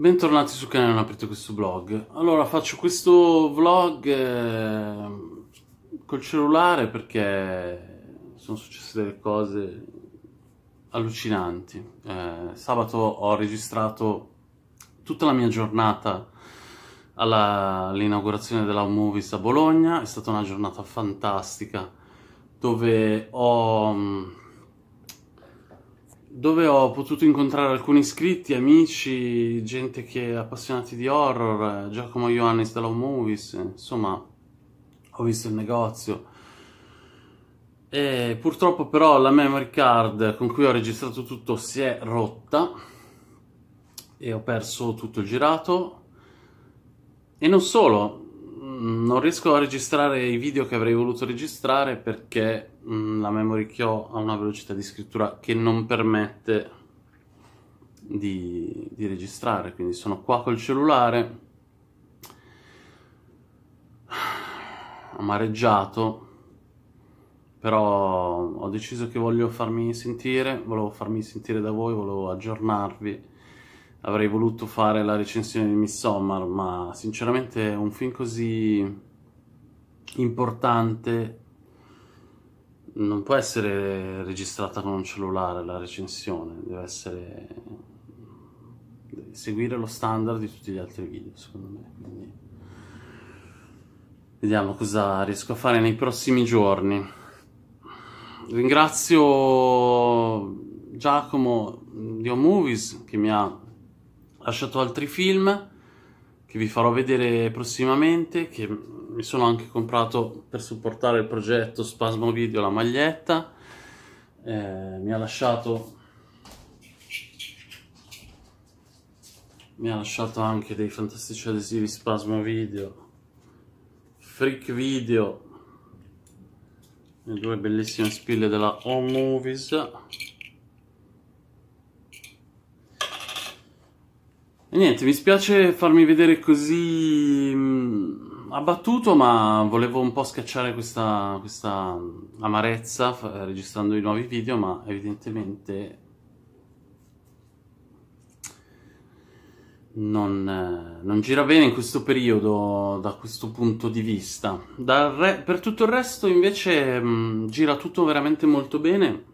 Bentornati su canale, non aperto questo vlog. Allora, faccio questo vlog eh, col cellulare perché sono successe delle cose allucinanti. Eh, sabato ho registrato tutta la mia giornata all'inaugurazione della Movies a Bologna. È stata una giornata fantastica dove ho mm, dove ho potuto incontrare alcuni iscritti, amici, gente che è appassionati di horror, Giacomo Ioannis della Movies, insomma, ho visto il negozio. E purtroppo però la memory card con cui ho registrato tutto si è rotta e ho perso tutto il girato. E non solo, mm, non riesco a registrare i video che avrei voluto registrare perché Mm, la memory Kio ha una velocità di scrittura che non permette di, di registrare, quindi sono qua col cellulare, amareggiato, però ho deciso che voglio farmi sentire, volevo farmi sentire da voi, volevo aggiornarvi, avrei voluto fare la recensione di Miss Sommar ma sinceramente un film così importante non può essere registrata con un cellulare la recensione, deve essere deve seguire lo standard di tutti gli altri video, secondo me. Quindi vediamo cosa riesco a fare nei prossimi giorni. Ringrazio Giacomo di Home Movies che mi ha lasciato altri film che vi farò vedere prossimamente che mi sono anche comprato per supportare il progetto Spasmo Video la maglietta eh, mi ha lasciato mi ha lasciato anche dei fantastici adesivi Spasmo Video Freak Video le due bellissime spille della Home Movies E niente, mi spiace farmi vedere così mm, abbattuto, ma volevo un po' scacciare questa, questa amarezza registrando i nuovi video, ma evidentemente non, non gira bene in questo periodo da questo punto di vista. Re, per tutto il resto invece mm, gira tutto veramente molto bene,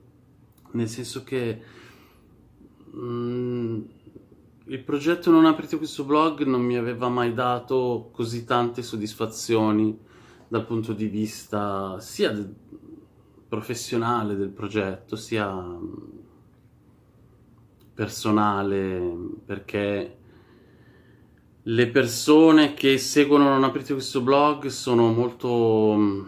nel senso che... Mh, mm, il progetto Non aprite questo blog non mi aveva mai dato così tante soddisfazioni dal punto di vista sia del professionale del progetto, sia mm, personale, perché le persone che seguono Non aprite questo blog sono molto mm,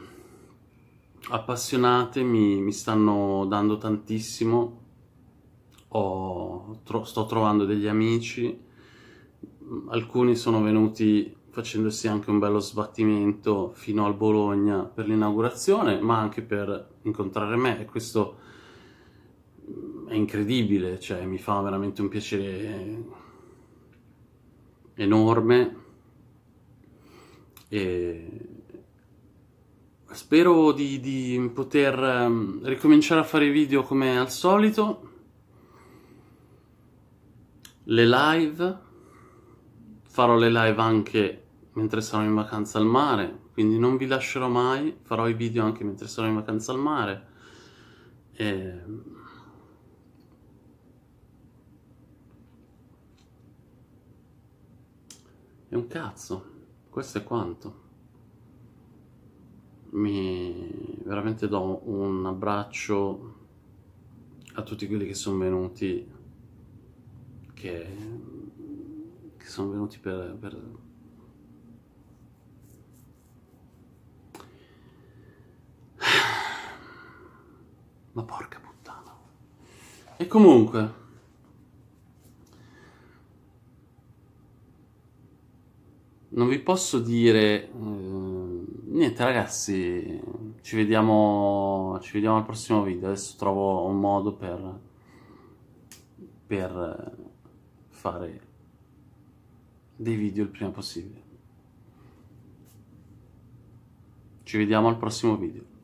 appassionate, mi, mi stanno dando tantissimo ho, tro, sto trovando degli amici, alcuni sono venuti facendosi anche un bello sbattimento fino al Bologna per l'inaugurazione, ma anche per incontrare me e questo mm, è incredibile, cioè mi fa veramente un piacere enorme e spero di, di poter mm, ricominciare a fare video come al solito le live farò le live anche mentre sarò in vacanza al mare quindi non vi lascerò mai farò i video anche mentre sarò in vacanza al mare e... Ehm, è un cazzo questo è quanto mi veramente do un abbraccio a tutti quelli che sono venuti che, che sono venuti per, per, Ma porca puttana. E comunque... Non vi posso dire... Eh, niente ragazzi, ci vediamo, ci vediamo al prossimo video. Adesso trovo un modo per... per fare dei video il prima possibile. Ci vediamo al prossimo video.